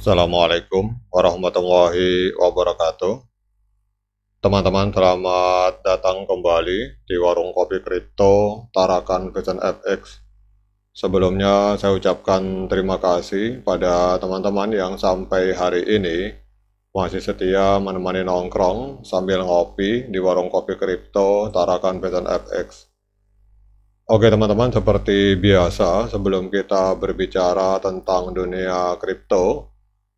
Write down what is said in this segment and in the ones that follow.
Assalamualaikum warahmatullahi wabarakatuh. Teman-teman selamat datang kembali di Warung Kopi Kripto Tarakan Kecen FX. Sebelumnya saya ucapkan terima kasih pada teman-teman yang sampai hari ini masih setia menemani nongkrong sambil ngopi di Warung Kopi Kripto Tarakan Beton FX. Oke teman-teman, seperti biasa sebelum kita berbicara tentang dunia kripto,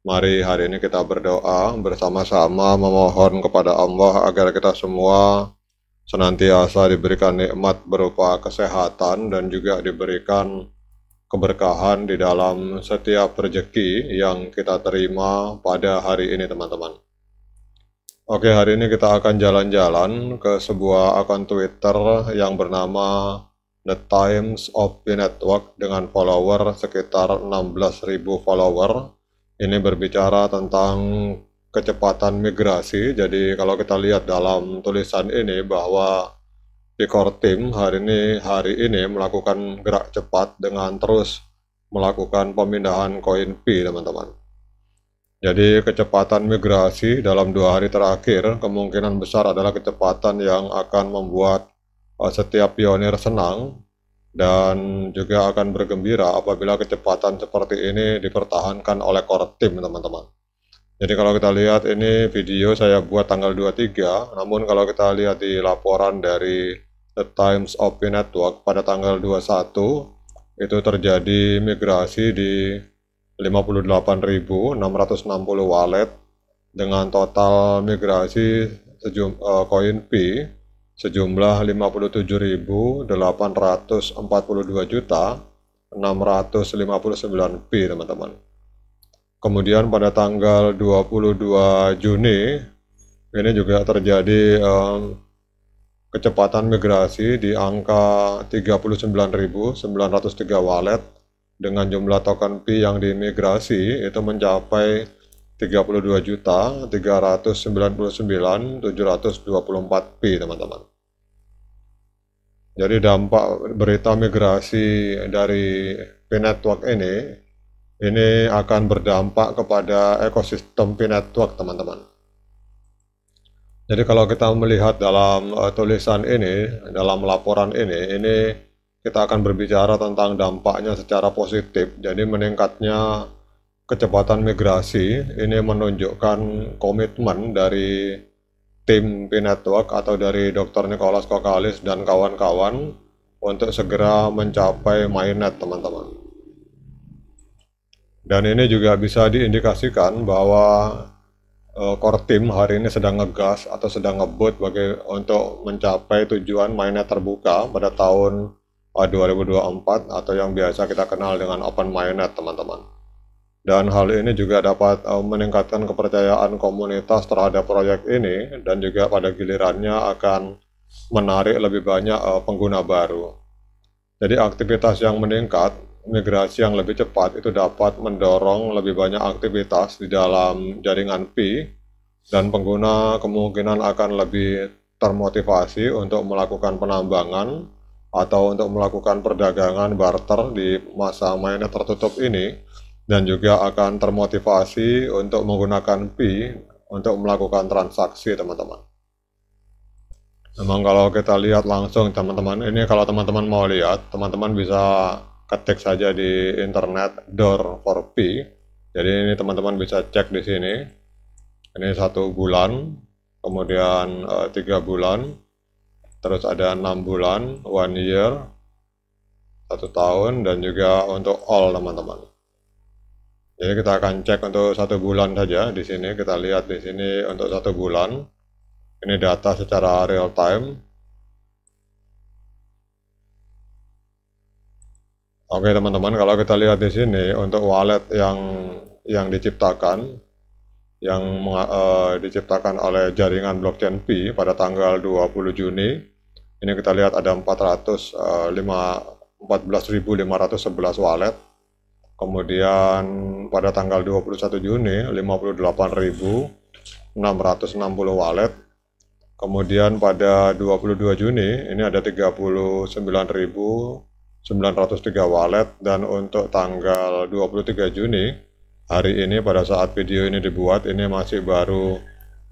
Mari hari ini kita berdoa bersama-sama memohon kepada Allah agar kita semua senantiasa diberikan nikmat berupa kesehatan dan juga diberikan keberkahan di dalam setiap rezeki yang kita terima pada hari ini teman-teman. Oke, hari ini kita akan jalan-jalan ke sebuah akun Twitter yang bernama The Times of the Network dengan follower sekitar 16.000 follower ini berbicara tentang kecepatan migrasi. Jadi kalau kita lihat dalam tulisan ini bahwa Picor Team hari ini hari ini melakukan gerak cepat dengan terus melakukan pemindahan koin P, teman-teman. Jadi kecepatan migrasi dalam dua hari terakhir kemungkinan besar adalah kecepatan yang akan membuat eh, setiap pionir senang dan juga akan bergembira apabila kecepatan seperti ini dipertahankan oleh core team teman-teman. Jadi kalau kita lihat ini video saya buat tanggal 23, namun kalau kita lihat di laporan dari The Times of the Network pada tanggal 21 itu terjadi migrasi di 58.660 wallet dengan total migrasi sejum, uh, koin P sejumlah 57.842 juta 659 P teman-teman. Kemudian pada tanggal 22 Juni ini juga terjadi um, kecepatan migrasi di angka 39.903 wallet dengan jumlah token P yang dimigrasi itu mencapai 32 juta 399.724 P teman-teman. Jadi dampak berita migrasi dari P-Network ini, ini akan berdampak kepada ekosistem P-Network, teman-teman. Jadi kalau kita melihat dalam eh, tulisan ini, dalam laporan ini, ini kita akan berbicara tentang dampaknya secara positif. Jadi meningkatnya kecepatan migrasi ini menunjukkan komitmen dari tim P-Network atau dari Dr. Nicholas Kokalis dan kawan-kawan untuk segera mencapai mainnet teman-teman. Dan ini juga bisa diindikasikan bahwa uh, core team hari ini sedang ngegas atau sedang ngebut bagi untuk mencapai tujuan mainnet terbuka pada tahun 2024 e, atau yang biasa kita kenal dengan open mainnet teman-teman dan hal ini juga dapat eh, meningkatkan kepercayaan komunitas terhadap proyek ini dan juga pada gilirannya akan menarik lebih banyak eh, pengguna baru. Jadi aktivitas yang meningkat, migrasi yang lebih cepat itu dapat mendorong lebih banyak aktivitas di dalam jaringan Pi dan pengguna kemungkinan akan lebih termotivasi untuk melakukan penambangan atau untuk melakukan perdagangan barter di masa mainnya tertutup ini dan juga akan termotivasi untuk menggunakan Pi untuk melakukan transaksi teman-teman. Memang kalau kita lihat langsung teman-teman, ini kalau teman-teman mau lihat, teman-teman bisa ketik saja di internet door for P. Jadi ini teman-teman bisa cek di sini. Ini satu bulan, kemudian eh, tiga bulan, terus ada enam bulan, one year, satu tahun, dan juga untuk all teman-teman. Jadi kita akan cek untuk satu bulan saja di sini. Kita lihat di sini untuk satu bulan. Ini data secara real time. Oke teman-teman, kalau kita lihat di sini untuk wallet yang yang diciptakan yang uh, diciptakan oleh jaringan blockchain P pada tanggal 20 Juni. Ini kita lihat ada 400 uh, 5 14.511 wallet Kemudian pada tanggal 21 Juni 58.660 wallet. Kemudian pada 22 Juni ini ada 39.903 wallet dan untuk tanggal 23 Juni hari ini pada saat video ini dibuat ini masih baru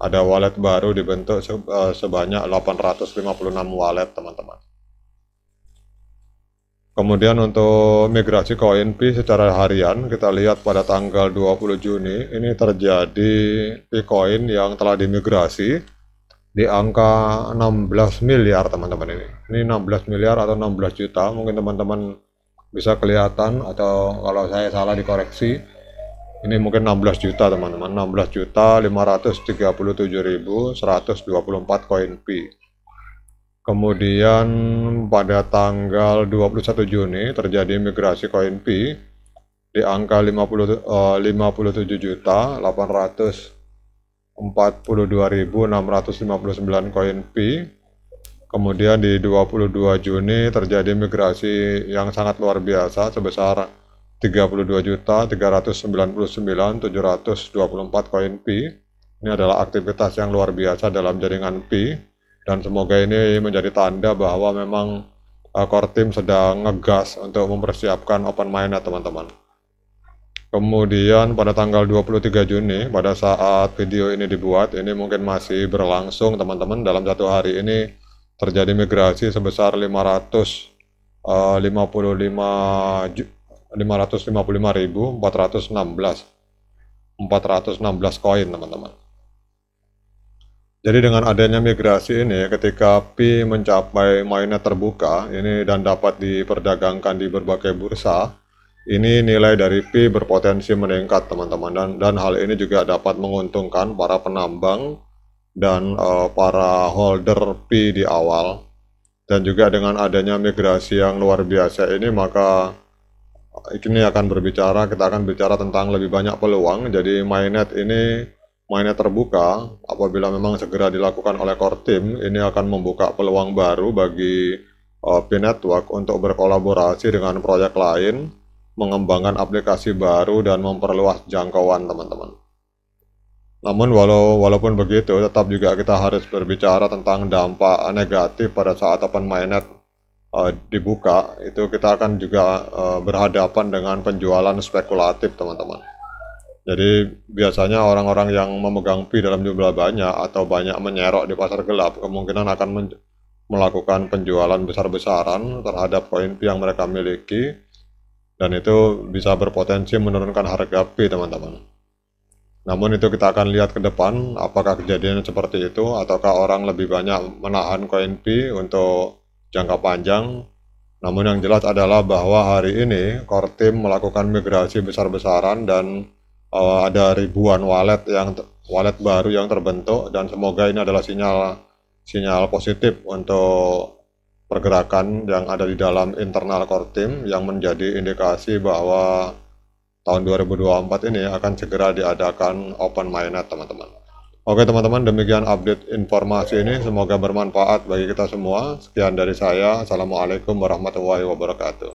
ada wallet baru dibentuk eh, sebanyak 856 wallet teman-teman. Kemudian untuk migrasi koin P secara harian kita lihat pada tanggal 20 Juni ini terjadi Bitcoin yang telah dimigrasi di angka 16 miliar teman-teman ini. Ini 16 miliar atau 16 juta mungkin teman-teman bisa kelihatan atau kalau saya salah dikoreksi ini mungkin 16 juta teman-teman 16 juta 537.124 koin P Kemudian pada tanggal 21 Juni terjadi migrasi koin P di angka 57.842.659 eh, koin P. Kemudian di 22 Juni terjadi migrasi yang sangat luar biasa sebesar 32.399.724 koin P. Ini adalah aktivitas yang luar biasa dalam jaringan P dan semoga ini menjadi tanda bahwa memang uh, core team sedang ngegas untuk mempersiapkan open mind teman-teman. Kemudian pada tanggal 23 Juni pada saat video ini dibuat ini mungkin masih berlangsung teman-teman dalam satu hari ini terjadi migrasi sebesar 555 555.416 416 koin teman-teman. Jadi dengan adanya migrasi ini, ketika Pi mencapai mainnet terbuka ini dan dapat diperdagangkan di berbagai bursa, ini nilai dari Pi berpotensi meningkat teman-teman dan dan hal ini juga dapat menguntungkan para penambang dan uh, para holder Pi di awal. Dan juga dengan adanya migrasi yang luar biasa ini maka ini akan berbicara kita akan bicara tentang lebih banyak peluang. Jadi mainnet ini mainnya terbuka, apabila memang segera dilakukan oleh core team, ini akan membuka peluang baru bagi uh, P Network untuk berkolaborasi dengan proyek lain, mengembangkan aplikasi baru dan memperluas jangkauan teman-teman. Namun walau walaupun begitu, tetap juga kita harus berbicara tentang dampak negatif pada saat open mainnet uh, eh, dibuka, itu kita akan juga uh, berhadapan dengan penjualan spekulatif, teman-teman. Jadi biasanya orang-orang yang memegang pi dalam jumlah banyak atau banyak menyerok di pasar gelap kemungkinan akan melakukan penjualan besar-besaran terhadap koin pi yang mereka miliki dan itu bisa berpotensi menurunkan harga pi teman-teman. Namun itu kita akan lihat ke depan apakah kejadian seperti itu ataukah orang lebih banyak menahan koin pi untuk jangka panjang. Namun yang jelas adalah bahwa hari ini Core Team melakukan migrasi besar-besaran dan uh, ada ribuan wallet yang wallet baru yang terbentuk dan semoga ini adalah sinyal sinyal positif untuk pergerakan yang ada di dalam internal core team yang menjadi indikasi bahwa tahun 2024 ini akan segera diadakan open mainnet teman-teman. Oke teman-teman demikian update informasi ini semoga bermanfaat bagi kita semua. Sekian dari saya. Assalamualaikum warahmatullahi wabarakatuh.